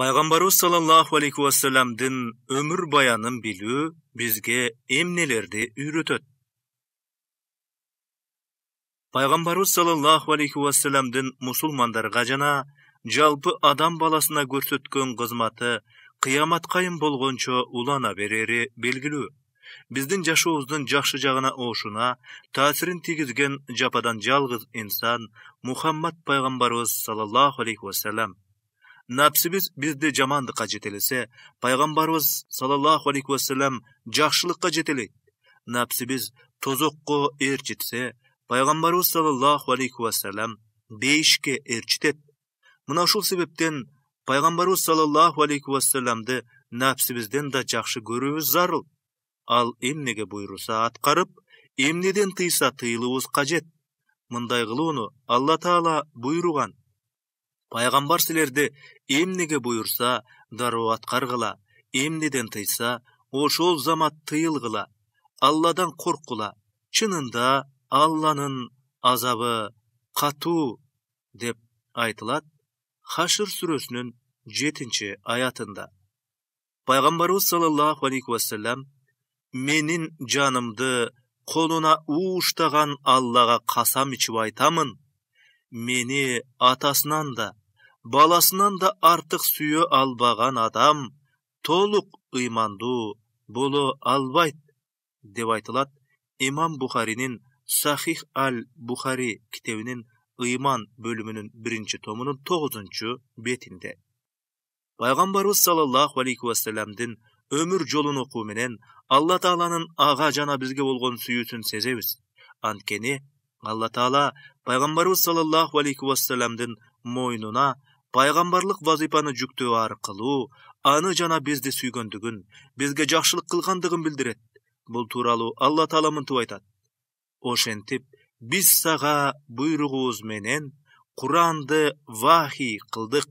пайғамбарыбыз саллаллаху алейхи уассаламдын өмүр баянын билүү бизге эмнелерди үйрөтөт пайгамбарыбыз саллаллаху алейхи уассаламдын мусулмандарга жана жалпы адам баласына көрсөткөн кызматы кыямат кайым болгончо улана берери белгилүү биздин жашообуздун жакшы жағына ошуна таасирин тийгизген жападан жалгыз инсан мухаммад пайгамбарыбыз саллаллаху алейхи вассалам нәпсіміз бізді жаманды жетелесе пайғамбарымыз салаллаху алейхи уассалам жақсылыққа жетелейді нәпсіміз тозоққа ержетсе пайғамбарымыз салаллаху алейхи уассалам бейішке ержітеді мына себептен пайғамбарымыз салаллаху алейхи уассаламды да жақшы көруіміз зарыл ал емнеге бұйырса атқарып емнеден тыйса тыйылуымыз қажет мындай қылуыны алла тағала бұйырған пайғамбар сілерді эмнеге буюрса дароо аткаргыла эмнеден тыйса ошол замат тыйылгыла алладан корккула чынында алланын азабы катуу деп айтылат хашыр сүрөсүнүн жетинчи аятында пайгамбарыбыз саллаллаху алейхи вассалам менин жанымды колуна ууштаган аллага касам ичип айтамын мени атасынан да баласынан да артық сүйе албаған адам толық ыйманду боло албайт деп айтылат имам бухаринин сахих ал бухари китебинин ыйман бөлүмүнүн биринчи томунун тогузунчу бетинде пайгамбарыбыз саллаллаху алейхи вассаламдын өмүр жолун окуу менен алла тааланын ага жана бизге болгон сүйүүсүн сезебиз анткени алла таала пайгамбарыбыз саллаллаху алейхи вассаламдын мойнуна пайғамбарлық вазипаны жүктөө аркылуу аны жана бизди сүйгөндүгүн бизге жакшылык кылгандыгын билдирет Бұл тууралуу алла таала мынтип айтат ошентип биз саға буйругубуз менен Құранды вахи қылдық.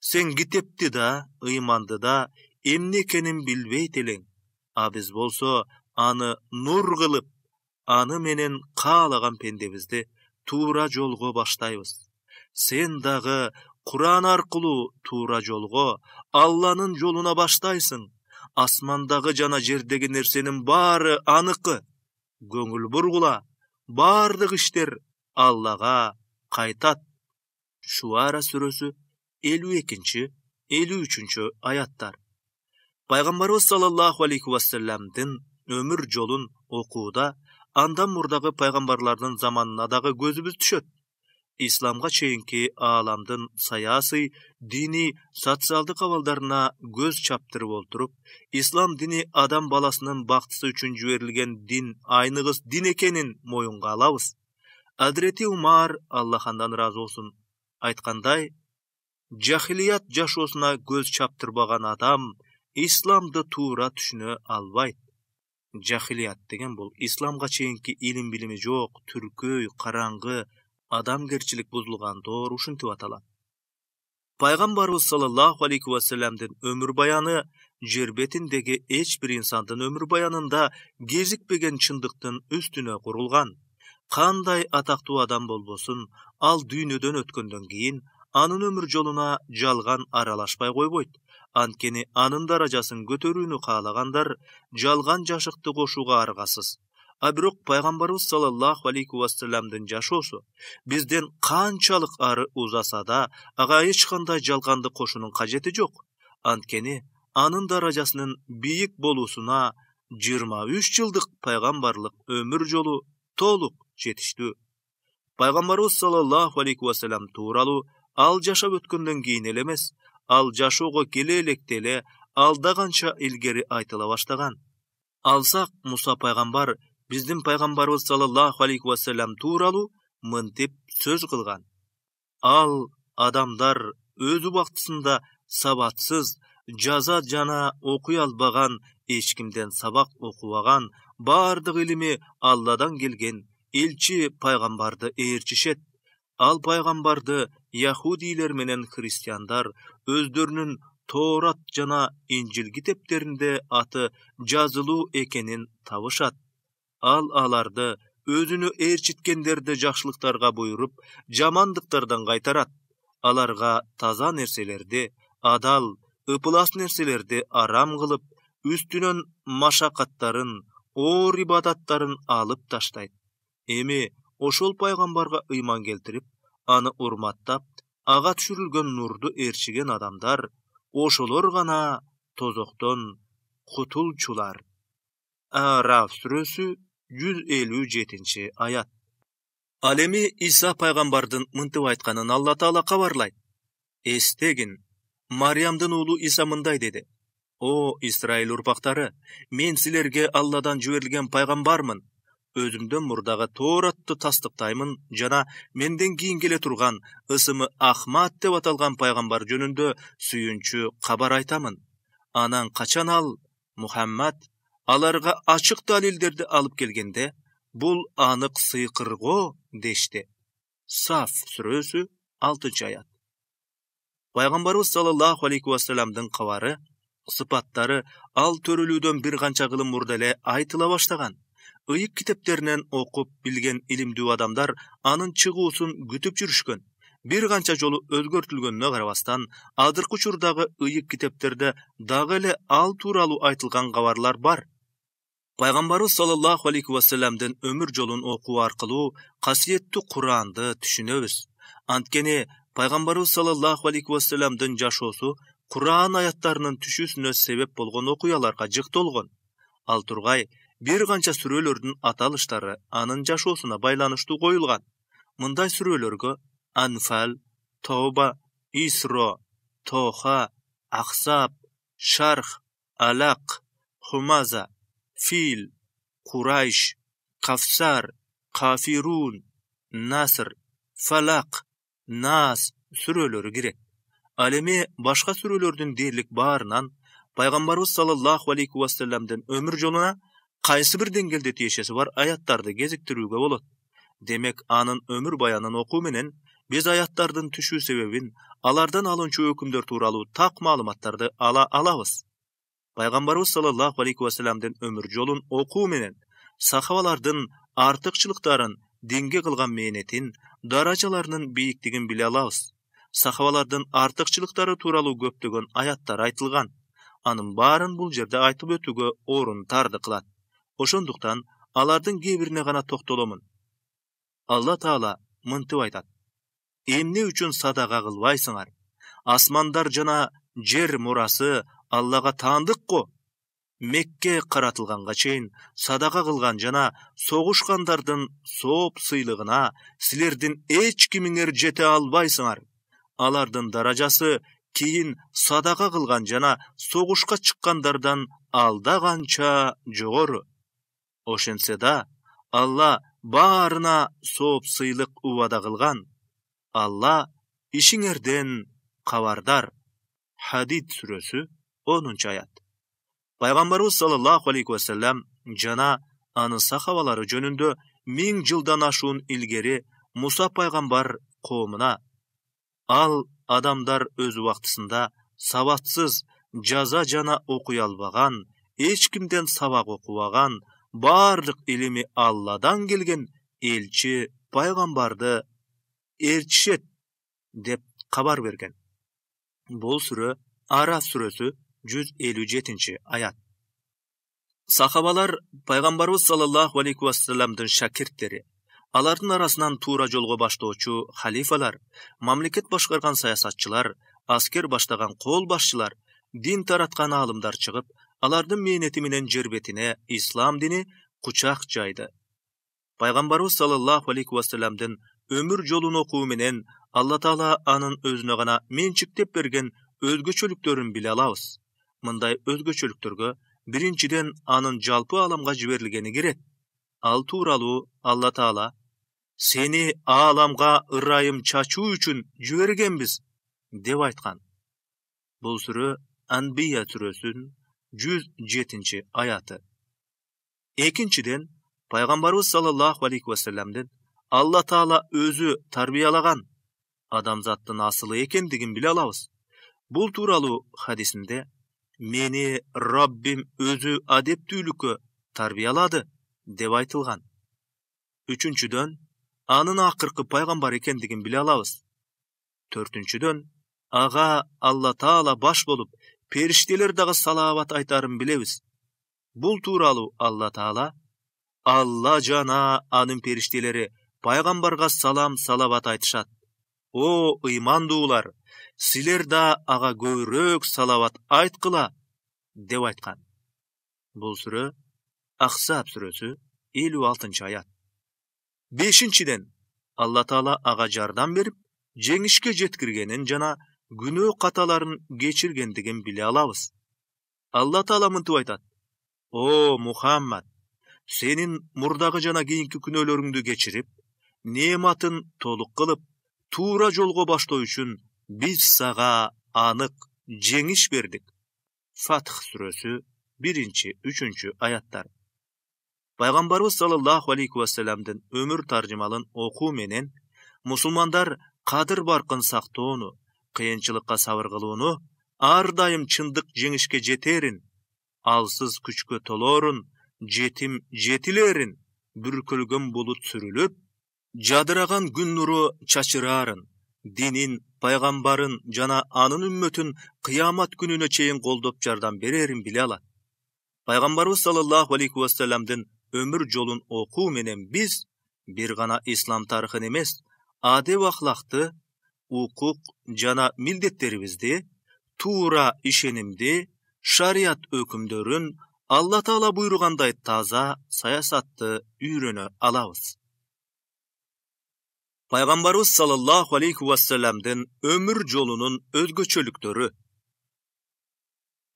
сен китепти да ыйманды да эмне экенин билбейт элең а биз болсо аны нур кылып аны менен каалаган пендебизди туура жолго баштайбыз сен дагы Куран аркылу туура жолго, Алланын жолуна баштайсын. Асмандагы жана жердеги нерсенин баары аныкы. Көңүл бургула, бардык иштер Аллага кайтат. Шуара сүрөсү 52 53 аяттар. Пайгамбарыбыз саллаллаху алейхи ва өмүр жолун окууда андан мурдагы пайгамбарлардын заманына дагы көзүбүз түшөт исламга чейинки ааламдын саясий диний социалдык абалдарына көз чаптырып олтуруп ислам дини адам баласынын бактысы үчүн жиберилген дин айныгыз дин экенин моюнга алабыз адрети умар аллах андан ыраазы болсун айткандай жахилият жашоосуна көз чаптырбаган адам исламды туура түшүнө албайт жахилият деген бул исламга чейинки илим билими жок түркөй караңгы адамгерчилик бузулган доор ушинтип аталат пайгамбарыбыз саллаллаху алейхи вассаламдын өмүр баяны жер бетиндеги эч бир инсандын өмүр баянында кезикпеген чындыктын үстүнө курулган кандай атактуу адам болбосун ал дүйнөдөн өткөндөн кейін, анын өмүр жолуна жалган аралашпай койбойт анткени анын даражасын көтөрүүнү каалагандар жалган жашыкты кошууга аргасыз бирок пайғамбарымыз саллаллаху алейхи уассаламдын жашоосу бизден канчалык ары узаса да ага эч кандай жалганды кошунун кажети жок анткени анын даражасынын бийик болуусуна 23 жылдық жылдык пайгамбарлык өмүр жолу толук жетиштүү пайгамбарыбыз саллаллаху алейхи тууралуу ал жашап өткөндөн кийин эле эмес ал жашоого келе электе эле илгери айтыла баштаган алсак муса пайгамбар біздің пайғамбарымыз саллаллаху алейхи уассалам туралы мынтип сөз қылған ал адамдар өз уақытысында сабатсыз жаза жана оқи албаған ешкімден сабақ оқуаған, бардық илими алладан келген елші пайғамбарды ээрчишет ал пайғамбарды яхудилер менен христиандар өздерінің тоорат жана инжил китептеринде аты жазылу экенин табышат ал аларды өзүнө ээрчиткендерди жакшылыктарга буйруп жамандыктардан кайтарат аларга таза нерселерди адал ыпылас нерселерди арам кылып үстүнөн машакаттарын оор ибадаттарын алып таштайт эми ошол пайгамбарга ыйман келтирип аны урматтап ага түшүрүлгөн нурду ээрчиген адамдар ошолор гана тозоктон кутулчулар араф сүрөсү 157 ші аят алеми иса пайғамбардың мынтип айтқанын алла таала кабарлайт эстегин Мариямдың уулу иса мындай деді. о исраил ұрпақтары, мен сілерге алладан жиберилген пайғамбармын. өзүмдөн мұрдағы торатты тастықтаймын, жана менден кейін келе тұрған ысымы ахмад деп аталған пайғамбар жөнүндө сүйүнчү қабар айтамын анан қачан ал мухаммад аларга ачык далилдерди алып келгенде бул анык сыйкырго дешти саф сүрөсү 6 аят пайгамбарыбыз саллаллаху алейхи кабары сыпаттары ал төрөлүүдөн бир канча кылым мурда эле айтыла баштаган ыйык китептеринен окуп билген илимдүү адамдар анын чыгуусун күтүп жүрүшкөн бир канча жолу өзгөртүлгөнүнө карабастан азыркы учурдагы ыйык китептерде дагы эле ал тууралуу айтылган кабарлар бар пайғамбары саллаллаху алейхи уассаламдын өмір жолын оқу арқылы қасиетті құранды түшінеміз анткене пайғамбары саллаллаху алейхи уассаламдын жашоосу құран аяттарының түшүсүнө себеп болған окуяларга жык ал тургай бир канча сүрөлөрдүн аталыштары анын жашоосуна байланыштуу коюлган мындай сүрөлөргө анфал тоба исро тоха ахсаб шарх алак хумаза Фил, Курайш, Кафсар, Кафирун, Насыр, Фалақ, Нас сүрөлөрү кирет. Ал эми башка сүрөлөрдүн дээрлик баарынан пайгамбарыбыз саллаллаху алейхи вассаламдын өмүр жолуна кайсы бир деңгээлде тиешеси бар аяттарды кезіктіруге болот. Демек, анын өмір баянын окуу менен биз аяттардын түшүү себебин, алардан алынчу өкімдер тууралуу так маалыматтарды ала алабыз пайғамбарыбыз саллаллаху алейхи өмір жолын оқу менен сахабалардың артықшылықтарын динге қылған мээнетин даражаларынын бийиктигин биле алабыз сахабалардын артыкчылыктары тууралуу көптөгөн аяттар айтылған, аның барын бұл жерде айтып өтүүгө орын тарды кылат ошондуктан алардын кээ ғана гана токтоломун алла таала мынтип айтат эмне үчүн садага кылбайсыңар асмандар жана жер мурасы Аллаға таңдық қо. мекке қаратылғанға чейін садаға қылған жана соғышқандардың соп сыйлығына сілердің эч кимиңер жете албайсыңар алардын даражасы кейін садаға қылған жана соғышқа чыккандардан алдағанша канча Ошенсе да алла барына соп сыйлық убада қылған. алла ішіңерден қавардар. хадид сүрөсү аят. аят. саллаллаху алейхи ва саллям жана аны сахабалары жөнүндө миң жылдан ашуун илгери муса пайгамбар коомуна ал адамдар өз убактысында сабатсыз жаза жана окуй албаган эч кимден сабак окубаган баардык илими алладан келген элчи пайгамбарды эрчишет деп кабар берген бул сүрө ара сүрөсү 157 аят сахабалар пайғамбарыбыз саллаллаху алейхи уассаламдын шәкірттері алардын арасынан туура жолго баштоочу халифалар мамлекет башкарган саясатчылар аскер баштаган кол башчылар дин тараткан аалымдар чыгып алардын мээнети менен жер бетине ислам дини кучак жайды пайгамбарыбыз саллаллаху алейхи уассаламдын өмүр жолун окуу менен алла таала анын өзүнө гана менчиктеп берген өзгөчөлүктөрүн биле алабыз мындай өзгөчөлүктөргө биринчиден анын жалпы ааламга жиберилгени керек ал тууралуу алла таала сени ааламга ырайым чачуу үчүн жибергенбиз деп айткан бул сүрө анбия сүрөсүнүн жүз жетинчи аяты экинчиден пайгамбарыбыз саллаллаху алейхи вассаламдын алла таала өзү тарбиялаган адамзаттын асылы экендигин биле алабыз бул тууралуу хадисинде мени роббим өзү адептүүлүккө тарбиялады деп айтылган үчүнчүдөн анын акыркы пайгамбар экендигин биле алабыз төртүнчүдөн ага алла таала баш болуп периштелер дагы салават айтарын билебиз бул тууралуу алла таала алла жана анын периштелери пайгамбарга салам салават айтышат о ыймандуулар силер да ага көбүрөөк салават айткыла деп айткан бул сүрө Ақсы сүрөсү элүү алтынчы аят бешинчиден алла таала ага жардам берип жеңишке жеткиргенин жана күнөө каталарын кечиргендигин биле алабыз алла таала мынтип айтат о мухаммад сенин мурдагы жана кийинки күнөөлөрүңдү кечирип неъматын толук кылып туура жолго баштоо үчүн биз сага анык жеңиш бердик фатх сүрөсү биринчи үчүнчү аяттар пайгамбарыбыз саллаллаху алейхи вассаламдын өмүр таржымалын окуу менен мусулмандар кадыр баркын сактоону кыйынчылыкка сабыр кылууну ар дайым чындык жеңишке жетерин алсыз күчкө толорун жетим жетилерин бүркөлгөн булут сүрүлүп жадыраган күн нуру чачырарын динин пайгамбарын жана анын үммөтүн кыямат күнүнө чейин колдоп жардам берерин биле алат пайгамбарыбыз саллаллаху алейхи вассаламдын өмүр жолун окуу менен биз бир гана ислам тарыхын эмес адеп ахлакты укук жана милдеттерибизди туура ишенимди шарият өкүмдөрүн алла таала буйругандай таза саясатты үйрөнө алабыз Пайғамбарыбыз саллаллаху алейхи уассаламдың өмір жолунун өзгөчөлүктөрү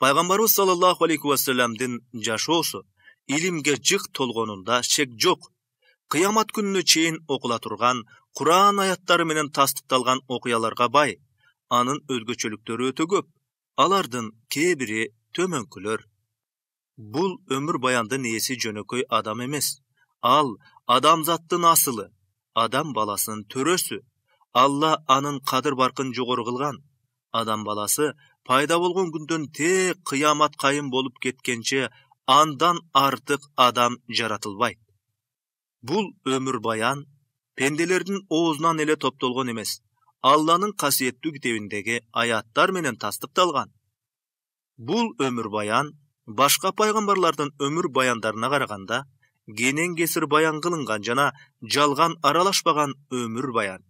пайгамбарыбыз саллаллаху алейхи уассаламдын жашоосу илимге жык толгонунда шек жок Қиямат күнүнө чейин окула турган куран аяттары менен тастыкталган окуяларга бай анын өзгөчөлүктөрү өтө көп алардын кээ бири төмөнкүлөр бул өмүр баяндын ээси жөнөкөй адам эмес ал адамзаттын асылы адам баласының төресі алла анын қадір барқын жоғары қылған адам баласы пайда болған күндөн тек қиямат қайым болып кеткенше андан артық адам жаратылбайды бұл баян, пенделердің оозунан эле топтолгон эмес, алланың қасиеттүү китебиндеги аяттар менен тастыкталган бул өмүр баян башка пайгамбарлардын өмүр баяндарына караганда Генен кесір баян қылынған жана жалған аралашпаған өмір баян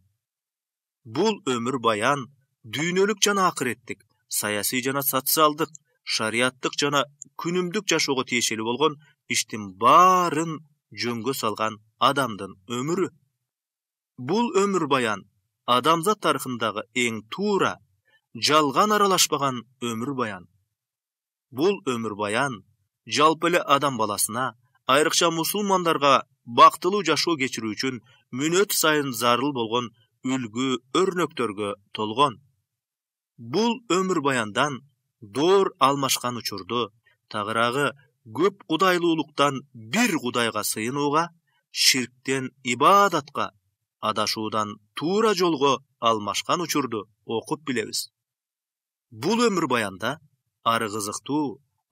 бұл өмір баян дүйнөлік жана ақыреттік, саяси жана социалдық шариаттық жана күнүмдүк жашоого тиешелүү болгон иштин баарын жөнгө салган адамдын өмүрү бул өмүр баян адамзат тарыхындагы эң туура жалган аралашпаган өмүр баян бул өмүр баян жалпы эле адам баласына айрықша мусулмандарга бактылуу жашоо кечирүү үчүн мүнөт сайын зарыл болгон үлгү өрнөктөргө толгон бул өмүр баяндан доор алмашкан учурду тагыраагы көп кудайлуулуктан бир кудайга сыйынууга ширктен ибадатка адашуудан туура жолго алмашкан учурду окуп билебиз бул өмүр баянда ары кызыктуу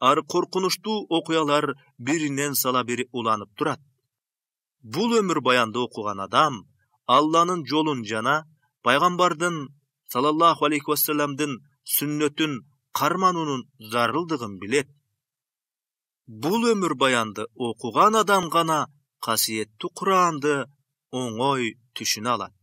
ары коркунучтуу окуялар биринен сала бири уланып турат Бұл өмүр баянды окуган адам алланын жолун жана пайгамбардын салаллаху алейхи вассаламдын сүннөтүн кармануунун зарылдыгын билет бул өмүр баянды окуган адам гана касиеттүү куранды оңой түшүнө алат